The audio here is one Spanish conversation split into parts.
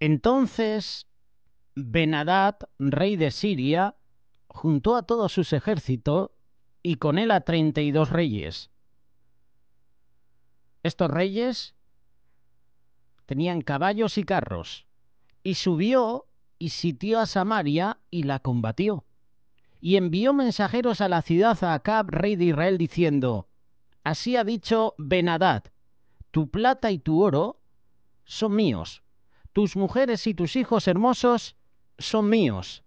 Entonces, Benadad, rey de Siria, juntó a todos sus ejércitos y con él a treinta y dos reyes. Estos reyes tenían caballos y carros, y subió y sitió a Samaria y la combatió. Y envió mensajeros a la ciudad a Acab, rey de Israel, diciendo, Así ha dicho Benadad, tu plata y tu oro son míos, tus mujeres y tus hijos hermosos son míos.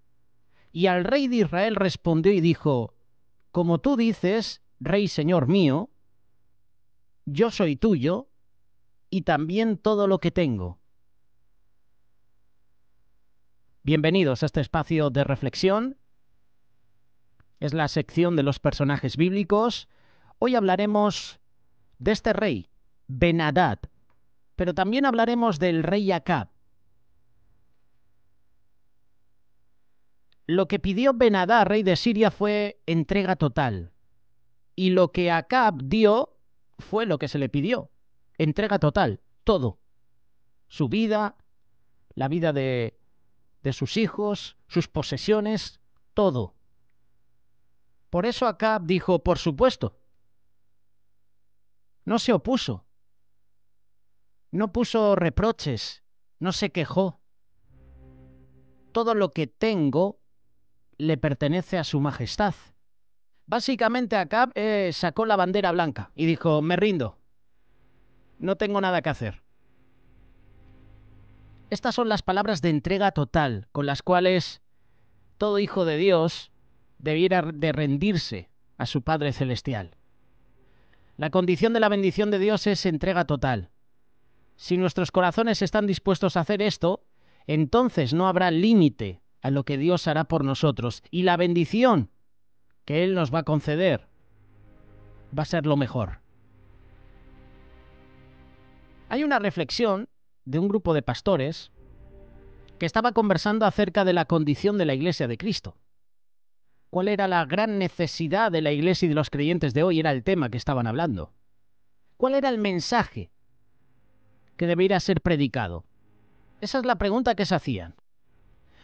Y al rey de Israel respondió y dijo, Como tú dices, rey señor mío, yo soy tuyo y también todo lo que tengo. Bienvenidos a este espacio de reflexión. Es la sección de los personajes bíblicos. Hoy hablaremos de este rey, Benadad, pero también hablaremos del rey Acab Lo que pidió Benadá, rey de Siria, fue entrega total. Y lo que Acab dio fue lo que se le pidió. Entrega total, todo. Su vida, la vida de, de sus hijos, sus posesiones, todo. Por eso Acab dijo, por supuesto. No se opuso. No puso reproches, no se quejó. Todo lo que tengo le pertenece a su majestad. Básicamente Acab eh, sacó la bandera blanca y dijo, me rindo, no tengo nada que hacer. Estas son las palabras de entrega total con las cuales todo hijo de Dios debiera de rendirse a su Padre Celestial. La condición de la bendición de Dios es entrega total. Si nuestros corazones están dispuestos a hacer esto, entonces no habrá límite a lo que Dios hará por nosotros. Y la bendición que Él nos va a conceder va a ser lo mejor. Hay una reflexión de un grupo de pastores que estaba conversando acerca de la condición de la Iglesia de Cristo. ¿Cuál era la gran necesidad de la Iglesia y de los creyentes de hoy? Era el tema que estaban hablando. ¿Cuál era el mensaje que debiera ser predicado? Esa es la pregunta que se hacían.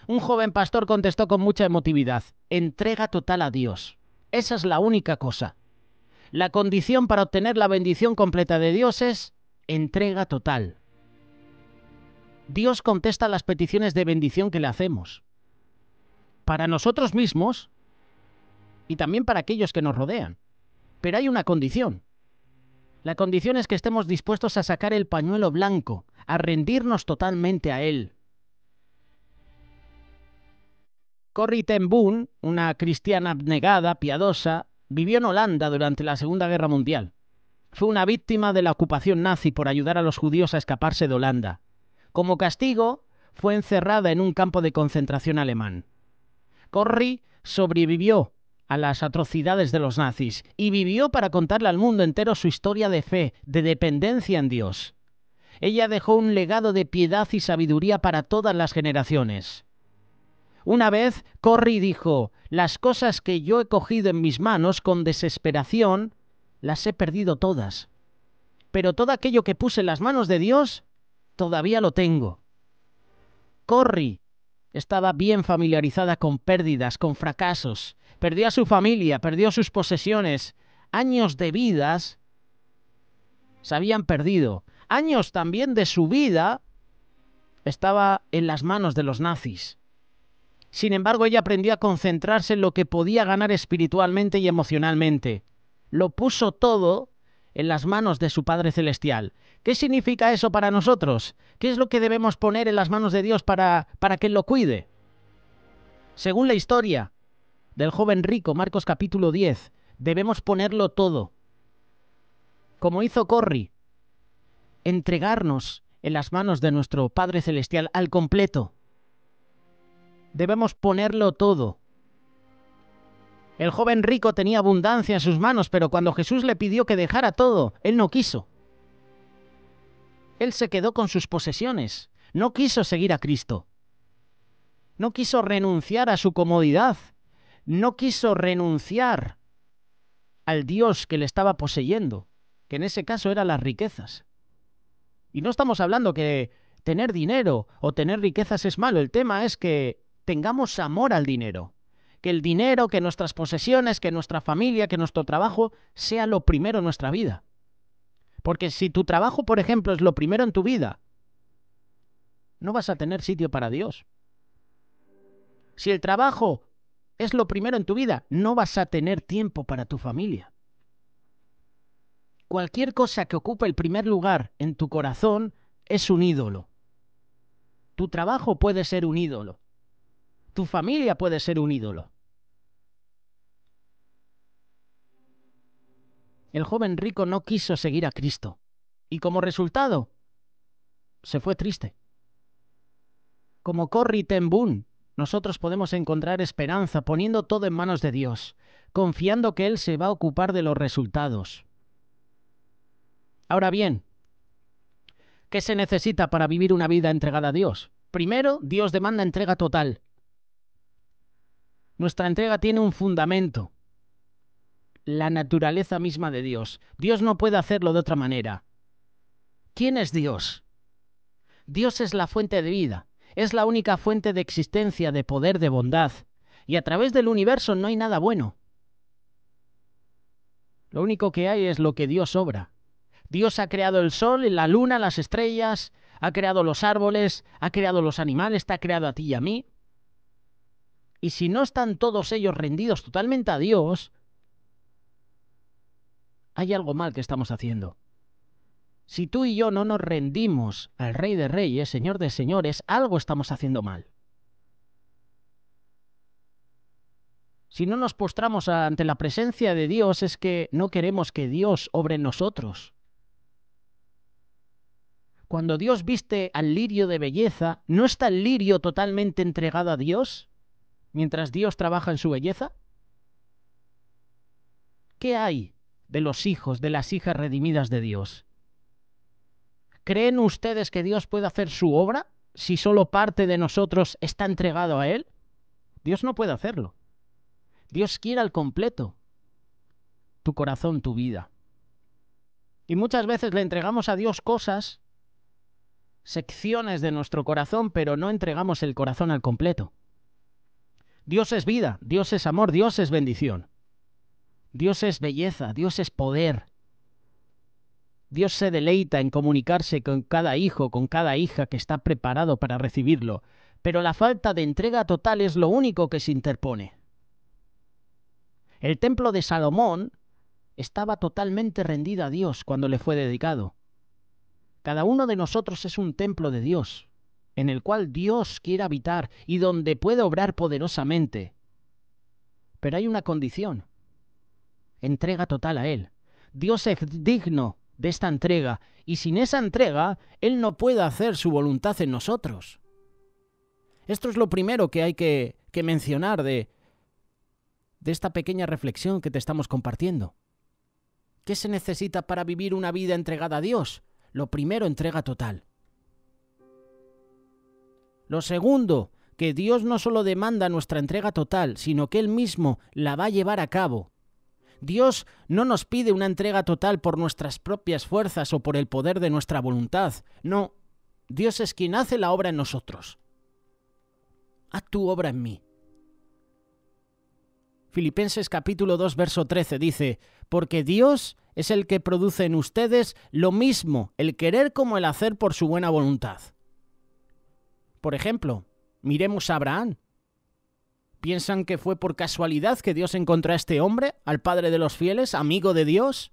Un joven pastor contestó con mucha emotividad, entrega total a Dios. Esa es la única cosa. La condición para obtener la bendición completa de Dios es entrega total. Dios contesta las peticiones de bendición que le hacemos. Para nosotros mismos y también para aquellos que nos rodean. Pero hay una condición. La condición es que estemos dispuestos a sacar el pañuelo blanco, a rendirnos totalmente a Él, Corrie ten Boom, una cristiana abnegada, piadosa, vivió en Holanda durante la Segunda Guerra Mundial. Fue una víctima de la ocupación nazi por ayudar a los judíos a escaparse de Holanda. Como castigo, fue encerrada en un campo de concentración alemán. Corrie sobrevivió a las atrocidades de los nazis y vivió para contarle al mundo entero su historia de fe, de dependencia en Dios. Ella dejó un legado de piedad y sabiduría para todas las generaciones. Una vez, Corrie dijo, las cosas que yo he cogido en mis manos con desesperación, las he perdido todas. Pero todo aquello que puse en las manos de Dios, todavía lo tengo. Corri estaba bien familiarizada con pérdidas, con fracasos. Perdió a su familia, perdió sus posesiones. Años de vidas se habían perdido. Años también de su vida estaba en las manos de los nazis. Sin embargo, ella aprendió a concentrarse en lo que podía ganar espiritualmente y emocionalmente. Lo puso todo en las manos de su Padre Celestial. ¿Qué significa eso para nosotros? ¿Qué es lo que debemos poner en las manos de Dios para, para que Él lo cuide? Según la historia del joven rico, Marcos capítulo 10, debemos ponerlo todo. Como hizo Corri, entregarnos en las manos de nuestro Padre Celestial al completo debemos ponerlo todo. El joven rico tenía abundancia en sus manos, pero cuando Jesús le pidió que dejara todo, él no quiso. Él se quedó con sus posesiones, no quiso seguir a Cristo. No quiso renunciar a su comodidad, no quiso renunciar al Dios que le estaba poseyendo, que en ese caso eran las riquezas. Y no estamos hablando que tener dinero o tener riquezas es malo, el tema es que tengamos amor al dinero. Que el dinero, que nuestras posesiones, que nuestra familia, que nuestro trabajo sea lo primero en nuestra vida. Porque si tu trabajo, por ejemplo, es lo primero en tu vida, no vas a tener sitio para Dios. Si el trabajo es lo primero en tu vida, no vas a tener tiempo para tu familia. Cualquier cosa que ocupe el primer lugar en tu corazón es un ídolo. Tu trabajo puede ser un ídolo. Tu familia puede ser un ídolo. El joven rico no quiso seguir a Cristo y como resultado se fue triste. Como corri ten Boom, nosotros podemos encontrar esperanza poniendo todo en manos de Dios, confiando que Él se va a ocupar de los resultados. Ahora bien, ¿qué se necesita para vivir una vida entregada a Dios? Primero, Dios demanda entrega total. Nuestra entrega tiene un fundamento, la naturaleza misma de Dios. Dios no puede hacerlo de otra manera. ¿Quién es Dios? Dios es la fuente de vida, es la única fuente de existencia, de poder, de bondad, y a través del universo no hay nada bueno. Lo único que hay es lo que Dios obra. Dios ha creado el sol, la luna, las estrellas, ha creado los árboles, ha creado los animales, te ha creado a ti y a mí, y si no están todos ellos rendidos totalmente a Dios, hay algo mal que estamos haciendo. Si tú y yo no nos rendimos al Rey de Reyes, Señor de Señores, algo estamos haciendo mal. Si no nos postramos ante la presencia de Dios es que no queremos que Dios obre en nosotros. Cuando Dios viste al lirio de belleza, ¿no está el lirio totalmente entregado a Dios? mientras Dios trabaja en su belleza? ¿Qué hay de los hijos, de las hijas redimidas de Dios? ¿Creen ustedes que Dios puede hacer su obra si solo parte de nosotros está entregado a Él? Dios no puede hacerlo. Dios quiere al completo tu corazón, tu vida. Y muchas veces le entregamos a Dios cosas, secciones de nuestro corazón, pero no entregamos el corazón al completo. Dios es vida, Dios es amor, Dios es bendición. Dios es belleza, Dios es poder. Dios se deleita en comunicarse con cada hijo, con cada hija que está preparado para recibirlo, pero la falta de entrega total es lo único que se interpone. El templo de Salomón estaba totalmente rendido a Dios cuando le fue dedicado. Cada uno de nosotros es un templo de Dios en el cual Dios quiere habitar y donde puede obrar poderosamente. Pero hay una condición. Entrega total a Él. Dios es digno de esta entrega y sin esa entrega Él no puede hacer su voluntad en nosotros. Esto es lo primero que hay que, mencionar de esta pequeña reflexión que te estamos compartiendo. ¿Qué se necesita para vivir una vida entregada a Dios? Lo primero, entrega total. Lo segundo, que Dios no solo demanda nuestra entrega total, sino que Él mismo la va a llevar a cabo. Dios no nos pide una entrega total por nuestras propias fuerzas o por el poder de nuestra voluntad. No, Dios es quien hace la obra en nosotros. Haz tu obra en mí. Filipenses capítulo 2 verso 13 dice, porque Dios es el que produce en ustedes lo mismo, el querer como el hacer por su buena voluntad. Por ejemplo, miremos a Abraham. ¿Piensan que fue por casualidad que Dios encontró a este hombre, al Padre de los fieles, amigo de Dios?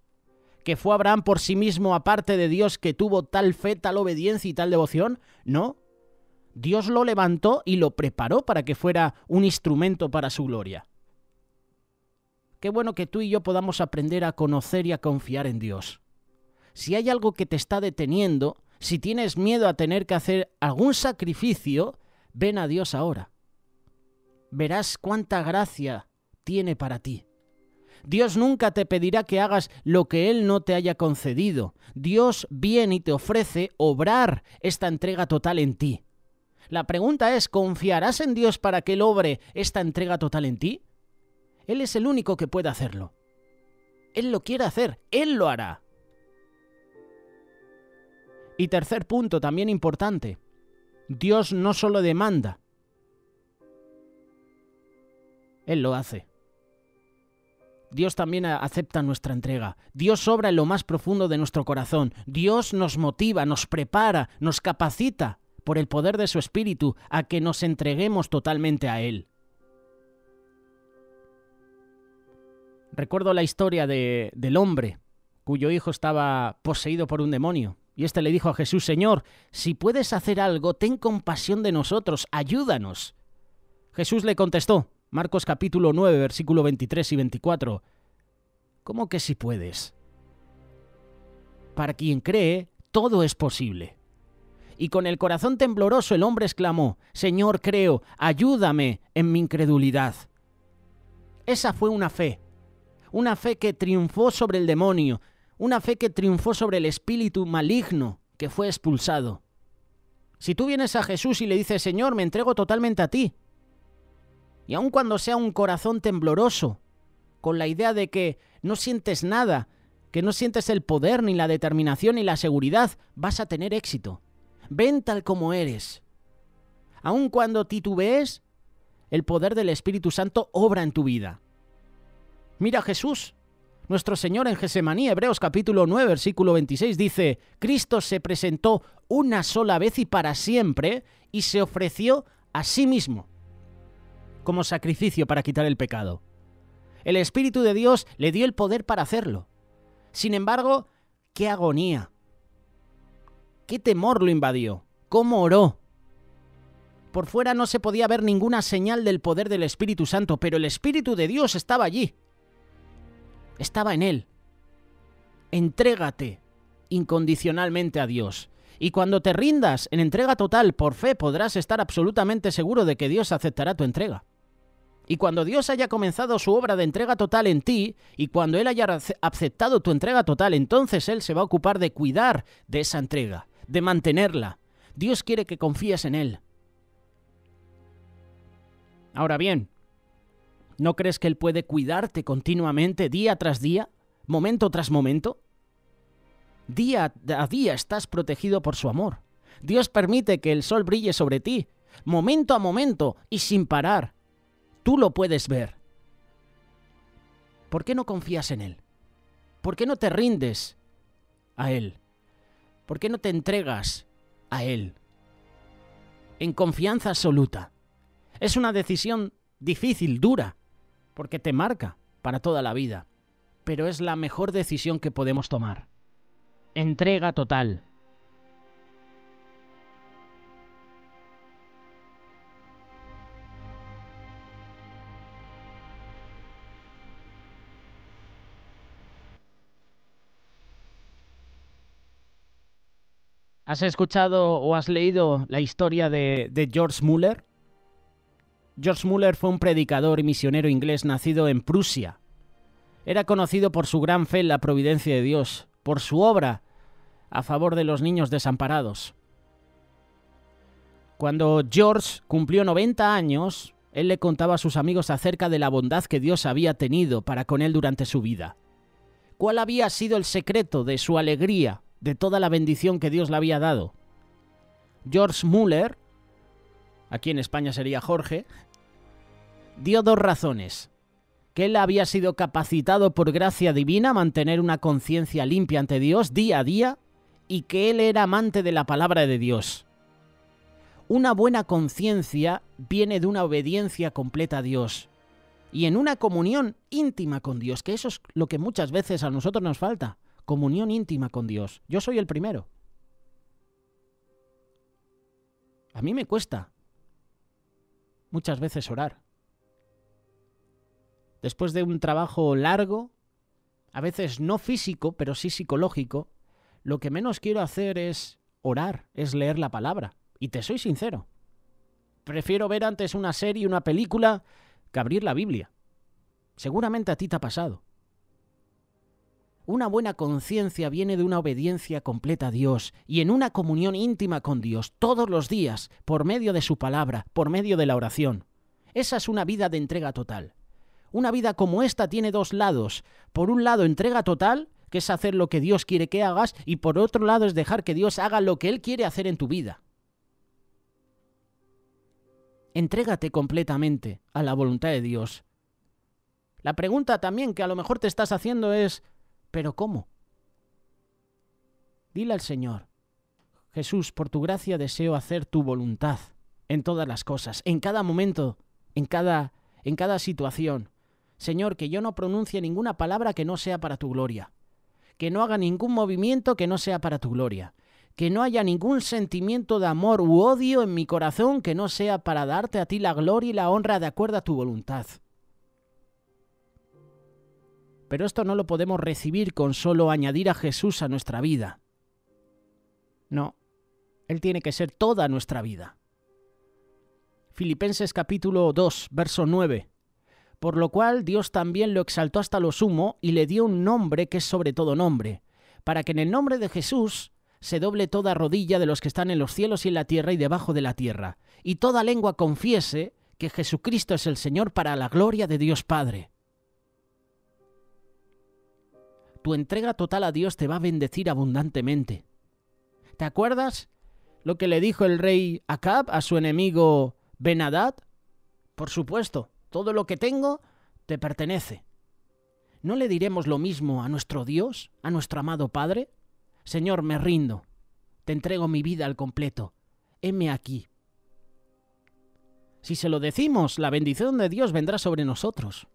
¿Que fue Abraham por sí mismo aparte de Dios que tuvo tal fe, tal obediencia y tal devoción? No. Dios lo levantó y lo preparó para que fuera un instrumento para su gloria. Qué bueno que tú y yo podamos aprender a conocer y a confiar en Dios. Si hay algo que te está deteniendo, si tienes miedo a tener que hacer algún sacrificio, ven a Dios ahora. Verás cuánta gracia tiene para ti. Dios nunca te pedirá que hagas lo que Él no te haya concedido. Dios viene y te ofrece obrar esta entrega total en ti. La pregunta es, ¿confiarás en Dios para que Él obre esta entrega total en ti? Él es el único que puede hacerlo. Él lo quiere hacer, Él lo hará. Y tercer punto, también importante, Dios no solo demanda, Él lo hace. Dios también acepta nuestra entrega. Dios obra en lo más profundo de nuestro corazón. Dios nos motiva, nos prepara, nos capacita por el poder de su Espíritu a que nos entreguemos totalmente a Él. Recuerdo la historia de, del hombre cuyo hijo estaba poseído por un demonio. Y éste le dijo a Jesús, Señor, si puedes hacer algo, ten compasión de nosotros, ayúdanos. Jesús le contestó, Marcos capítulo 9, versículo 23 y 24, ¿Cómo que si puedes? Para quien cree, todo es posible. Y con el corazón tembloroso el hombre exclamó, Señor, creo, ayúdame en mi incredulidad. Esa fue una fe, una fe que triunfó sobre el demonio, una fe que triunfó sobre el espíritu maligno que fue expulsado. Si tú vienes a Jesús y le dices, Señor, me entrego totalmente a ti, y aun cuando sea un corazón tembloroso, con la idea de que no sientes nada, que no sientes el poder, ni la determinación, ni la seguridad, vas a tener éxito. Ven tal como eres. Aun cuando titubees, el poder del Espíritu Santo obra en tu vida. Mira a Jesús, nuestro Señor en Gesemaní, Hebreos capítulo 9, versículo 26, dice, Cristo se presentó una sola vez y para siempre y se ofreció a sí mismo como sacrificio para quitar el pecado. El Espíritu de Dios le dio el poder para hacerlo. Sin embargo, qué agonía, qué temor lo invadió, cómo oró. Por fuera no se podía ver ninguna señal del poder del Espíritu Santo, pero el Espíritu de Dios estaba allí estaba en Él. Entrégate incondicionalmente a Dios. Y cuando te rindas en entrega total por fe, podrás estar absolutamente seguro de que Dios aceptará tu entrega. Y cuando Dios haya comenzado su obra de entrega total en ti, y cuando Él haya aceptado tu entrega total, entonces Él se va a ocupar de cuidar de esa entrega, de mantenerla. Dios quiere que confíes en Él. Ahora bien, ¿No crees que Él puede cuidarte continuamente, día tras día, momento tras momento? Día a día estás protegido por su amor. Dios permite que el sol brille sobre ti, momento a momento y sin parar. Tú lo puedes ver. ¿Por qué no confías en Él? ¿Por qué no te rindes a Él? ¿Por qué no te entregas a Él? En confianza absoluta. Es una decisión difícil, dura, porque te marca para toda la vida, pero es la mejor decisión que podemos tomar. Entrega total. ¿Has escuchado o has leído la historia de, George Muller? George Muller fue un predicador y misionero inglés nacido en Prusia. Era conocido por su gran fe en la providencia de Dios, por su obra a favor de los niños desamparados. Cuando George cumplió 90 años, él le contaba a sus amigos acerca de la bondad que Dios había tenido para con él durante su vida. ¿Cuál había sido el secreto de su alegría, de toda la bendición que Dios le había dado? George Muller aquí en España sería Jorge, dio dos razones. Que él había sido capacitado por gracia divina a mantener una conciencia limpia ante Dios día a día y que él era amante de la palabra de Dios. Una buena conciencia viene de una obediencia completa a Dios y en una comunión íntima con Dios, que eso es lo que muchas veces a nosotros nos falta, comunión íntima con Dios. Yo soy el primero. A mí me cuesta, muchas veces orar. Después de un trabajo largo, a veces no físico, pero sí psicológico, lo que menos quiero hacer es orar, es leer la palabra. Y te soy sincero, prefiero ver antes una serie, una película, que abrir la Biblia. Seguramente a ti te ha pasado. Una buena conciencia viene de una obediencia completa a Dios y en una comunión íntima con Dios todos los días, por medio de su palabra, por medio de la oración. Esa es una vida de entrega total. Una vida como esta tiene dos lados. Por un lado, entrega total, que es hacer lo que Dios quiere que hagas, y por otro lado es dejar que Dios haga lo que Él quiere hacer en tu vida. Entrégate completamente a la voluntad de Dios. La pregunta también que a lo mejor te estás haciendo es, ¿Pero cómo? Dile al Señor, Jesús, por tu gracia deseo hacer tu voluntad en todas las cosas, en cada momento, en cada, en cada situación. Señor, que yo no pronuncie ninguna palabra que no sea para tu gloria, que no haga ningún movimiento que no sea para tu gloria, que no haya ningún sentimiento de amor u odio en mi corazón que no sea para darte a ti la gloria y la honra de acuerdo a tu voluntad. Pero esto no lo podemos recibir con solo añadir a Jesús a nuestra vida. No, Él tiene que ser toda nuestra vida. Filipenses capítulo 2, verso 9. Por lo cual Dios también lo exaltó hasta lo sumo y le dio un nombre que es sobre todo nombre, para que en el nombre de Jesús se doble toda rodilla de los que están en los cielos y en la tierra y debajo de la tierra, y toda lengua confiese que Jesucristo es el Señor para la gloria de Dios Padre. tu entrega total a Dios te va a bendecir abundantemente. ¿Te acuerdas lo que le dijo el rey Acab a su enemigo Benadad? Por supuesto, todo lo que tengo te pertenece. ¿No le diremos lo mismo a nuestro Dios, a nuestro amado Padre? Señor, me rindo, te entrego mi vida al completo, heme aquí. Si se lo decimos, la bendición de Dios vendrá sobre nosotros.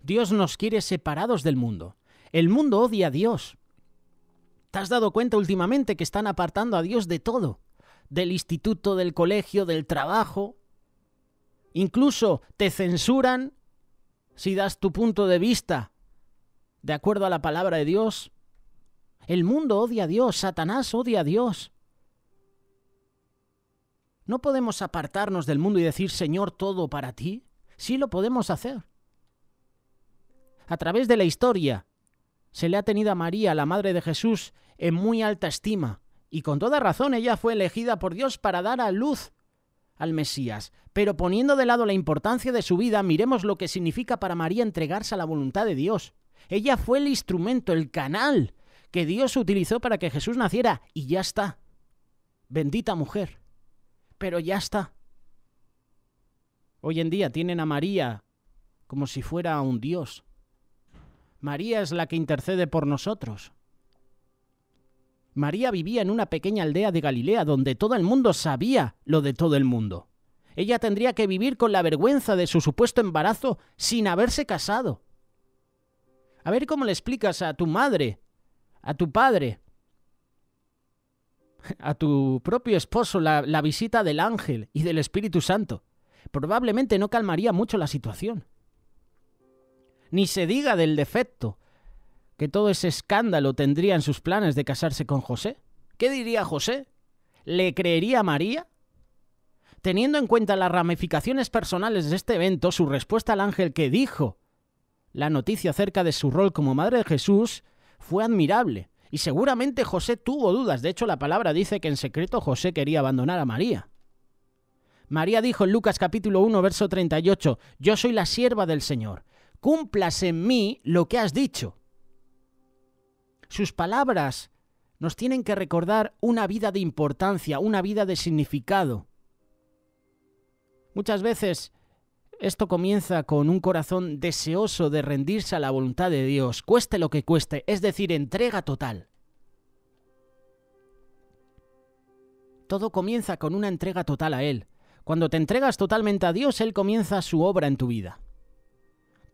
Dios nos quiere separados del mundo. El mundo odia a Dios. ¿Te has dado cuenta últimamente que están apartando a Dios de todo? Del instituto, del colegio, del trabajo. Incluso te censuran si das tu punto de vista de acuerdo a la palabra de Dios. El mundo odia a Dios, Satanás odia a Dios. No podemos apartarnos del mundo y decir, Señor, todo para ti. Sí lo podemos hacer. A través de la historia, se le ha tenido a María, la Madre de Jesús, en muy alta estima, y con toda razón ella fue elegida por Dios para dar a luz al Mesías. Pero poniendo de lado la importancia de su vida, miremos lo que significa para María entregarse a la voluntad de Dios. Ella fue el instrumento, el canal que Dios utilizó para que Jesús naciera, y ya está. Bendita mujer. Pero ya está. Hoy en día tienen a María como si fuera un dios. María es la que intercede por nosotros. María vivía en una pequeña aldea de Galilea donde todo el mundo sabía lo de todo el mundo. Ella tendría que vivir con la vergüenza de su supuesto embarazo sin haberse casado. A ver cómo le explicas a tu madre, a tu padre, a tu propio esposo la, visita del ángel y del Espíritu Santo. Probablemente no calmaría mucho la situación. Ni se diga del defecto que todo ese escándalo tendría en sus planes de casarse con José. ¿Qué diría José? ¿Le creería María? Teniendo en cuenta las ramificaciones personales de este evento, su respuesta al ángel que dijo la noticia acerca de su rol como madre de Jesús fue admirable. Y seguramente José tuvo dudas. De hecho, la palabra dice que en secreto José quería abandonar a María. María dijo en Lucas capítulo 1, verso 38, Yo soy la sierva del Señor cumplas en mí lo que has dicho. Sus palabras nos tienen que recordar una vida de importancia, una vida de significado. Muchas veces esto comienza con un corazón deseoso de rendirse a la voluntad de Dios, cueste lo que cueste, es decir, entrega total. Todo comienza con una entrega total a Él. Cuando te entregas totalmente a Dios, Él comienza su obra en tu vida.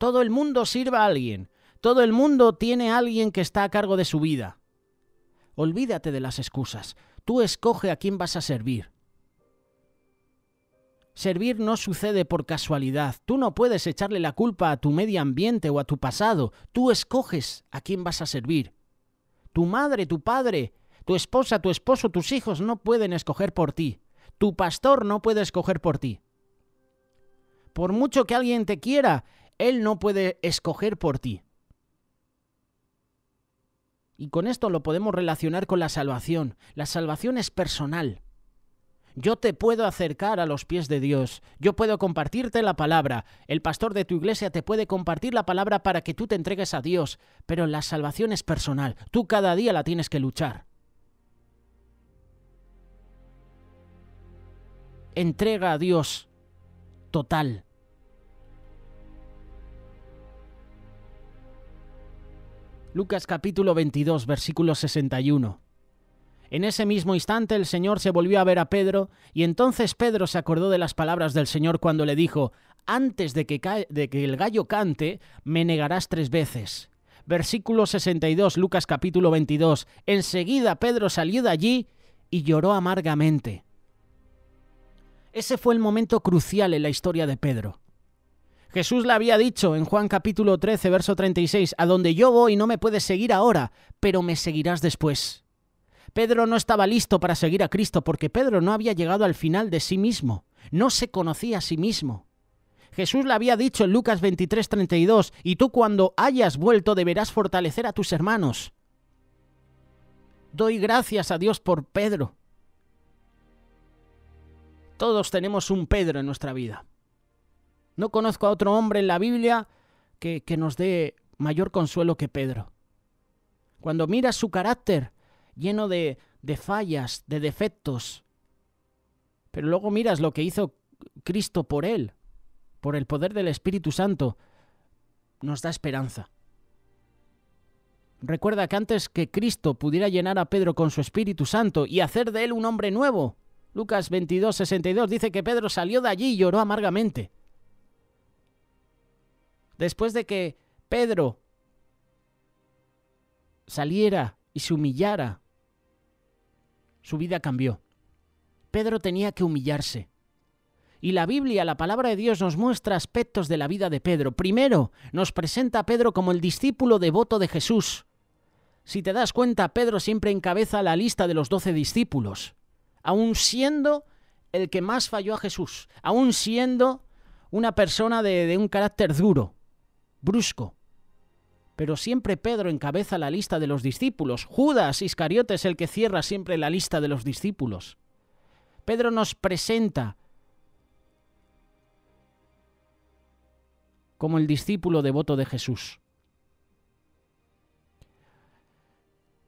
Todo el mundo sirva a alguien. Todo el mundo tiene a alguien que está a cargo de su vida. Olvídate de las excusas. Tú escoge a quién vas a servir. Servir no sucede por casualidad. Tú no puedes echarle la culpa a tu medio ambiente o a tu pasado. Tú escoges a quién vas a servir. Tu madre, tu padre, tu esposa, tu esposo, tus hijos no pueden escoger por ti. Tu pastor no puede escoger por ti. Por mucho que alguien te quiera, él no puede escoger por ti. Y con esto lo podemos relacionar con la salvación. La salvación es personal. Yo te puedo acercar a los pies de Dios, yo puedo compartirte la palabra, el pastor de tu iglesia te puede compartir la palabra para que tú te entregues a Dios, pero la salvación es personal, tú cada día la tienes que luchar. Entrega a Dios total. Lucas capítulo 22, versículo 61. En ese mismo instante el Señor se volvió a ver a Pedro, y entonces Pedro se acordó de las palabras del Señor cuando le dijo, antes de que, de que, el gallo cante, me negarás tres veces. Versículo 62, Lucas capítulo 22. Enseguida Pedro salió de allí y lloró amargamente. Ese fue el momento crucial en la historia de Pedro. Jesús le había dicho en Juan capítulo 13, verso 36, a donde yo voy no me puedes seguir ahora, pero me seguirás después. Pedro no estaba listo para seguir a Cristo porque Pedro no había llegado al final de sí mismo, no se conocía a sí mismo. Jesús le había dicho en Lucas 23, 32, y tú cuando hayas vuelto deberás fortalecer a tus hermanos. Doy gracias a Dios por Pedro. Todos tenemos un Pedro en nuestra vida. No conozco a otro hombre en la Biblia que, nos dé mayor consuelo que Pedro. Cuando miras su carácter lleno de, de fallas, de defectos, pero luego miras lo que hizo Cristo por él, por el poder del Espíritu Santo, nos da esperanza. Recuerda que antes que Cristo pudiera llenar a Pedro con su Espíritu Santo y hacer de él un hombre nuevo, Lucas 22, 62 dice que Pedro salió de allí y lloró amargamente. Después de que Pedro saliera y se humillara, su vida cambió. Pedro tenía que humillarse. Y la Biblia, la palabra de Dios, nos muestra aspectos de la vida de Pedro. Primero, nos presenta a Pedro como el discípulo devoto de Jesús. Si te das cuenta, Pedro siempre encabeza la lista de los doce discípulos, aun siendo el que más falló a Jesús, aun siendo una persona de, de un carácter duro, brusco. Pero siempre Pedro encabeza la lista de los discípulos. Judas Iscariote es el que cierra siempre la lista de los discípulos. Pedro nos presenta como el discípulo devoto de Jesús.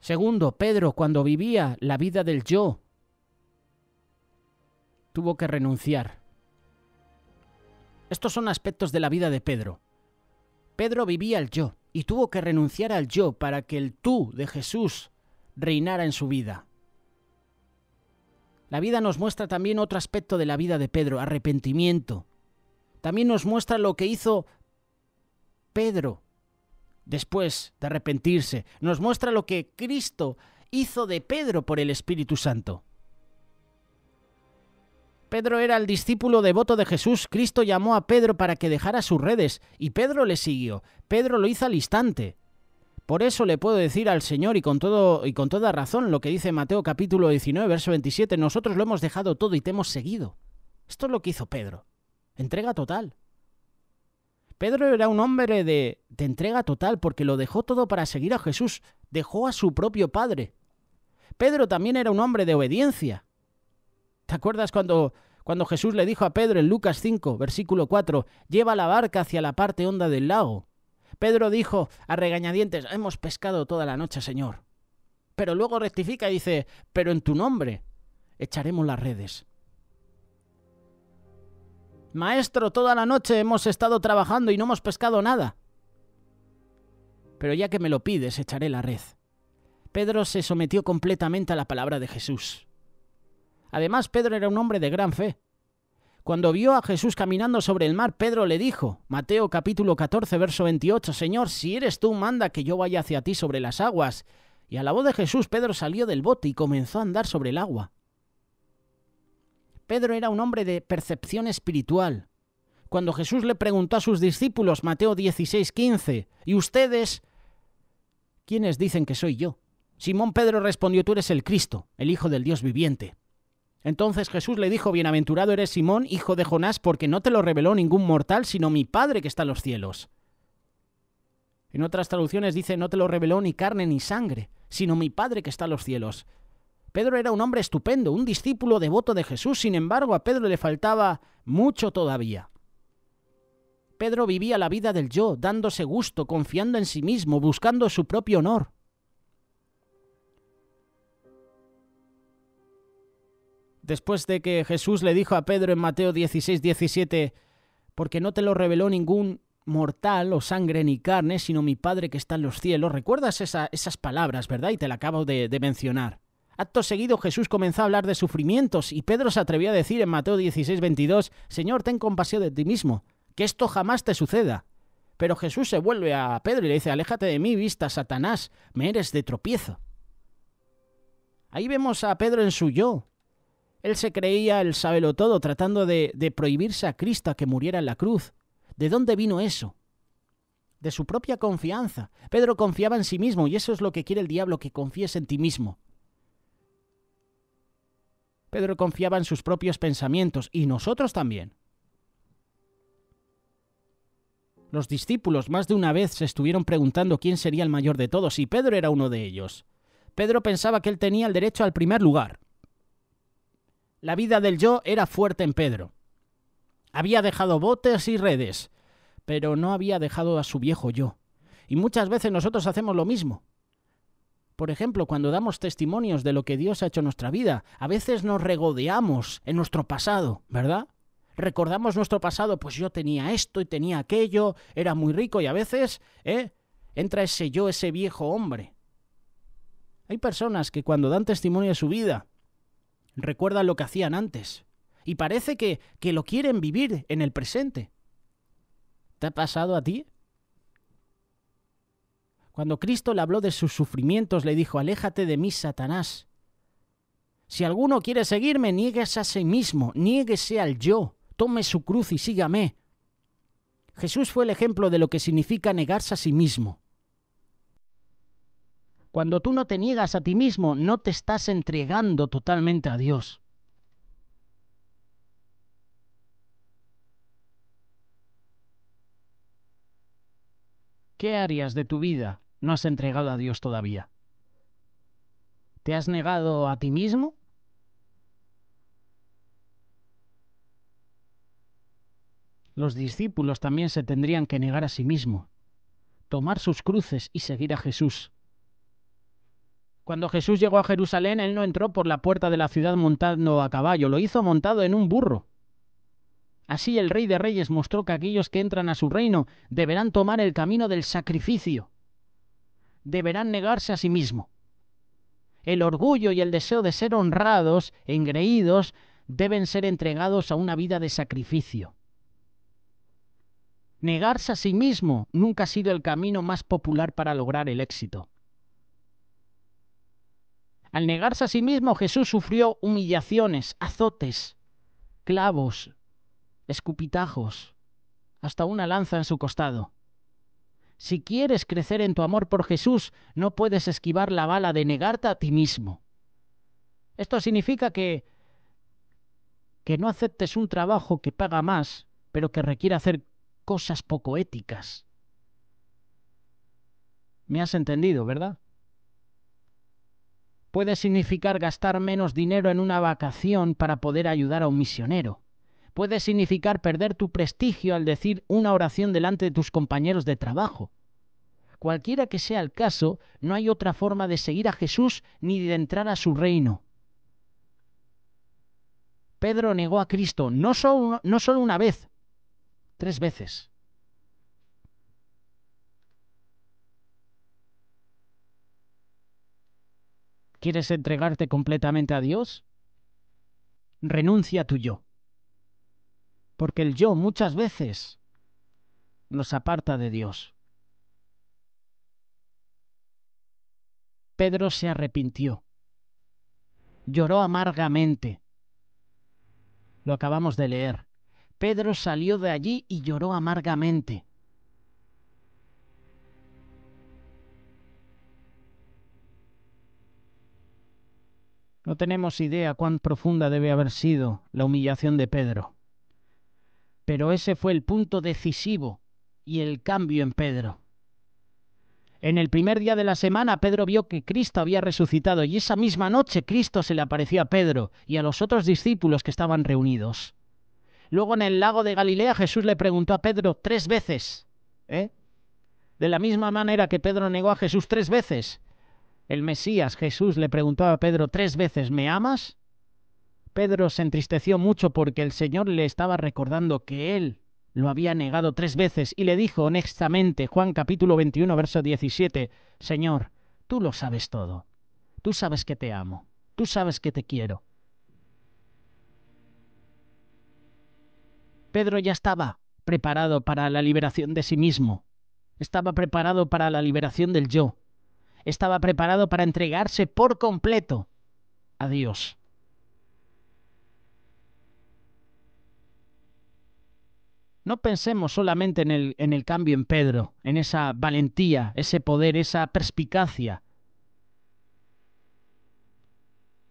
Segundo, Pedro, cuando vivía la vida del yo, tuvo que renunciar. Estos son aspectos de la vida de Pedro. Pedro vivía el yo y tuvo que renunciar al yo para que el tú de Jesús reinara en su vida. La vida nos muestra también otro aspecto de la vida de Pedro, arrepentimiento. También nos muestra lo que hizo Pedro después de arrepentirse. Nos muestra lo que Cristo hizo de Pedro por el Espíritu Santo. Pedro era el discípulo devoto de Jesús, Cristo llamó a Pedro para que dejara sus redes, y Pedro le siguió. Pedro lo hizo al instante. Por eso le puedo decir al Señor y con, todo, y con toda razón lo que dice Mateo capítulo 19, verso 27, nosotros lo hemos dejado todo y te hemos seguido. Esto es lo que hizo Pedro. Entrega total. Pedro era un hombre de entrega total porque lo dejó todo para seguir a Jesús, dejó a su propio Padre. Pedro también era un hombre de obediencia. ¿Te acuerdas cuando, cuando Jesús le dijo a Pedro en Lucas 5, versículo 4, lleva la barca hacia la parte honda del lago? Pedro dijo a regañadientes, hemos pescado toda la noche, Señor. Pero luego rectifica y dice, pero en tu nombre echaremos las redes. Maestro, toda la noche hemos estado trabajando y no hemos pescado nada. Pero ya que me lo pides, echaré la red. Pedro se sometió completamente a la palabra de Jesús. Además, Pedro era un hombre de gran fe. Cuando vio a Jesús caminando sobre el mar, Pedro le dijo, Mateo capítulo 14, verso 28, Señor, si eres tú, manda que yo vaya hacia ti sobre las aguas. Y a la voz de Jesús, Pedro salió del bote y comenzó a andar sobre el agua. Pedro era un hombre de percepción espiritual. Cuando Jesús le preguntó a sus discípulos, Mateo 16, 15, ¿y ustedes quiénes dicen que soy yo? Simón Pedro respondió, tú eres el Cristo, el Hijo del Dios viviente. Entonces Jesús le dijo, Bienaventurado eres Simón, hijo de Jonás, porque no te lo reveló ningún mortal, sino mi Padre que está en los cielos. En otras traducciones dice, no te lo reveló ni carne ni sangre, sino mi Padre que está en los cielos. Pedro era un hombre estupendo, un discípulo devoto de Jesús, sin embargo a Pedro le faltaba mucho todavía. Pedro vivía la vida del yo, dándose gusto, confiando en sí mismo, buscando su propio honor. después de que Jesús le dijo a Pedro en Mateo 16, 17, porque no te lo reveló ningún mortal o sangre ni carne, sino mi Padre que está en los cielos. Recuerdas esas palabras, ¿verdad? Y te la acabo de, mencionar. Acto seguido Jesús comenzó a hablar de sufrimientos y Pedro se atrevió a decir en Mateo 16, 22, Señor, ten compasión de ti mismo, que esto jamás te suceda. Pero Jesús se vuelve a Pedro y le dice, aléjate de mí, vista, Satanás, me eres de tropiezo. Ahí vemos a Pedro en su yo, él se creía el sábelo todo, tratando de, prohibirse a Cristo que muriera en la cruz. ¿De dónde vino eso? De su propia confianza. Pedro confiaba en sí mismo y eso es lo que quiere el diablo, que confíes en ti mismo. Pedro confiaba en sus propios pensamientos y nosotros también. Los discípulos más de una vez se estuvieron preguntando quién sería el mayor de todos y Pedro era uno de ellos. Pedro pensaba que él tenía el derecho al primer lugar. La vida del yo era fuerte en Pedro. Había dejado botes y redes, pero no había dejado a su viejo yo. Y muchas veces nosotros hacemos lo mismo. Por ejemplo, cuando damos testimonios de lo que Dios ha hecho en nuestra vida, a veces nos regodeamos en nuestro pasado, ¿verdad? Recordamos nuestro pasado, pues yo tenía esto y tenía aquello, era muy rico y a veces, ¿eh? Entra ese yo, ese viejo hombre. Hay personas que cuando dan testimonio de su vida, Recuerda lo que hacían antes y parece que, que lo quieren vivir en el presente. ¿Te ha pasado a ti? Cuando Cristo le habló de sus sufrimientos, le dijo, aléjate de mí, Satanás. Si alguno quiere seguirme, niegues a sí mismo, niéguese al yo, tome su cruz y sígame. Jesús fue el ejemplo de lo que significa negarse a sí mismo. Cuando tú no te niegas a ti mismo, no te estás entregando totalmente a Dios. ¿Qué áreas de tu vida no has entregado a Dios todavía? ¿Te has negado a ti mismo? Los discípulos también se tendrían que negar a sí mismo, tomar sus cruces y seguir a Jesús. Cuando Jesús llegó a Jerusalén, él no entró por la puerta de la ciudad montando a caballo, lo hizo montado en un burro. Así el Rey de Reyes mostró que aquellos que entran a su reino deberán tomar el camino del sacrificio, deberán negarse a sí mismo. El orgullo y el deseo de ser honrados engreídos, deben ser entregados a una vida de sacrificio. Negarse a sí mismo nunca ha sido el camino más popular para lograr el éxito. Al negarse a sí mismo, Jesús sufrió humillaciones, azotes, clavos, escupitajos, hasta una lanza en su costado. Si quieres crecer en tu amor por Jesús, no puedes esquivar la bala de negarte a ti mismo. Esto significa que que no aceptes un trabajo que paga más, pero que requiere hacer cosas poco éticas. ¿Me has entendido, verdad? Puede significar gastar menos dinero en una vacación para poder ayudar a un misionero. Puede significar perder tu prestigio al decir una oración delante de tus compañeros de trabajo. Cualquiera que sea el caso, no hay otra forma de seguir a Jesús ni de entrar a su reino. Pedro negó a Cristo no solo, una vez, tres veces. ¿Quieres entregarte completamente a Dios? Renuncia a tu yo. Porque el yo muchas veces nos aparta de Dios. Pedro se arrepintió. Lloró amargamente. Lo acabamos de leer. Pedro salió de allí y lloró amargamente. No tenemos idea cuán profunda debe haber sido la humillación de Pedro. Pero ese fue el punto decisivo y el cambio en Pedro. En el primer día de la semana Pedro vio que Cristo había resucitado y esa misma noche Cristo se le apareció a Pedro y a los otros discípulos que estaban reunidos. Luego en el lago de Galilea Jesús le preguntó a Pedro tres veces, ¿eh? De la misma manera que Pedro negó a Jesús tres veces, el Mesías Jesús le preguntó a Pedro tres veces, ¿me amas? Pedro se entristeció mucho porque el Señor le estaba recordando que él lo había negado tres veces y le dijo honestamente, Juan capítulo 21, verso 17, Señor, tú lo sabes todo, tú sabes que te amo, tú sabes que te quiero. Pedro ya estaba preparado para la liberación de sí mismo, estaba preparado para la liberación del yo, estaba preparado para entregarse por completo a Dios. No pensemos solamente en el, en el cambio en Pedro, en esa valentía, ese poder, esa perspicacia.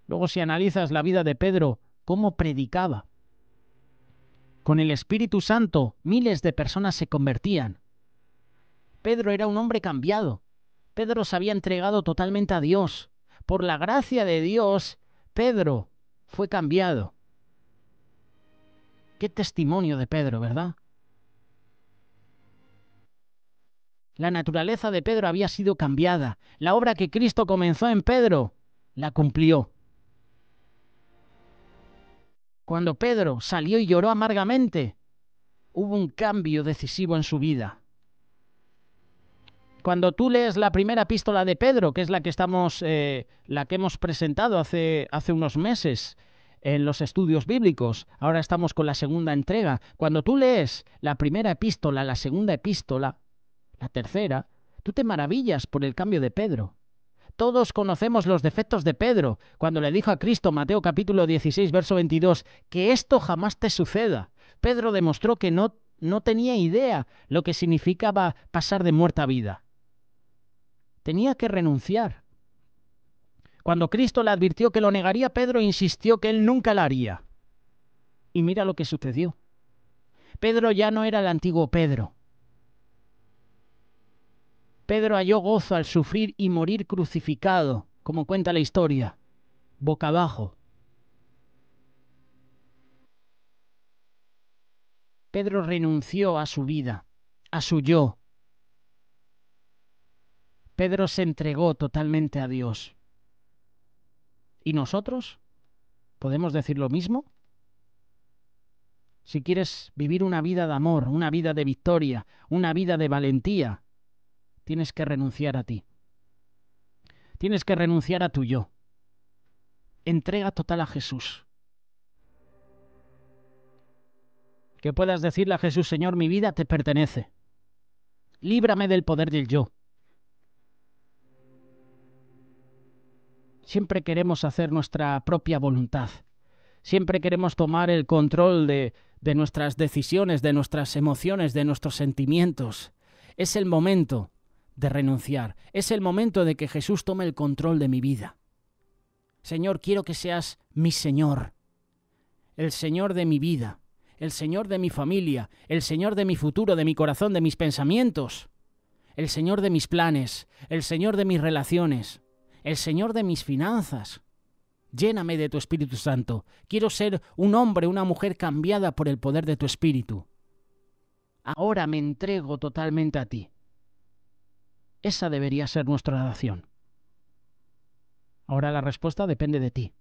Luego si analizas la vida de Pedro, cómo predicaba. Con el Espíritu Santo miles de personas se convertían. Pedro era un hombre cambiado. Pedro se había entregado totalmente a Dios. Por la gracia de Dios, Pedro fue cambiado. Qué testimonio de Pedro, ¿verdad? La naturaleza de Pedro había sido cambiada. La obra que Cristo comenzó en Pedro la cumplió. Cuando Pedro salió y lloró amargamente, hubo un cambio decisivo en su vida cuando tú lees la primera epístola de Pedro, que es la que estamos, eh, la que hemos presentado hace, hace unos meses en los estudios bíblicos, ahora estamos con la segunda entrega. Cuando tú lees la primera epístola, la segunda epístola, la tercera, tú te maravillas por el cambio de Pedro. Todos conocemos los defectos de Pedro cuando le dijo a Cristo, Mateo capítulo 16, verso 22, que esto jamás te suceda. Pedro demostró que no, no tenía idea lo que significaba pasar de muerta a vida tenía que renunciar. Cuando Cristo le advirtió que lo negaría, Pedro insistió que él nunca la haría. Y mira lo que sucedió. Pedro ya no era el antiguo Pedro. Pedro halló gozo al sufrir y morir crucificado, como cuenta la historia, boca abajo. Pedro renunció a su vida, a su yo, Pedro se entregó totalmente a Dios. ¿Y nosotros? ¿Podemos decir lo mismo? Si quieres vivir una vida de amor, una vida de victoria, una vida de valentía, tienes que renunciar a ti. Tienes que renunciar a tu yo. Entrega total a Jesús. Que puedas decirle a Jesús, Señor, mi vida te pertenece. Líbrame del poder del yo. Siempre queremos hacer nuestra propia voluntad. Siempre queremos tomar el control de, nuestras decisiones, de nuestras emociones, de nuestros sentimientos. Es el momento de renunciar. Es el momento de que Jesús tome el control de mi vida. Señor, quiero que seas mi Señor, el Señor de mi vida, el Señor de mi familia, el Señor de mi futuro, de mi corazón, de mis pensamientos, el Señor de mis planes, el Señor de mis relaciones el Señor de mis finanzas. Lléname de tu Espíritu Santo. Quiero ser un hombre, una mujer cambiada por el poder de tu Espíritu. Ahora me entrego totalmente a ti. Esa debería ser nuestra oración. Ahora la respuesta depende de ti.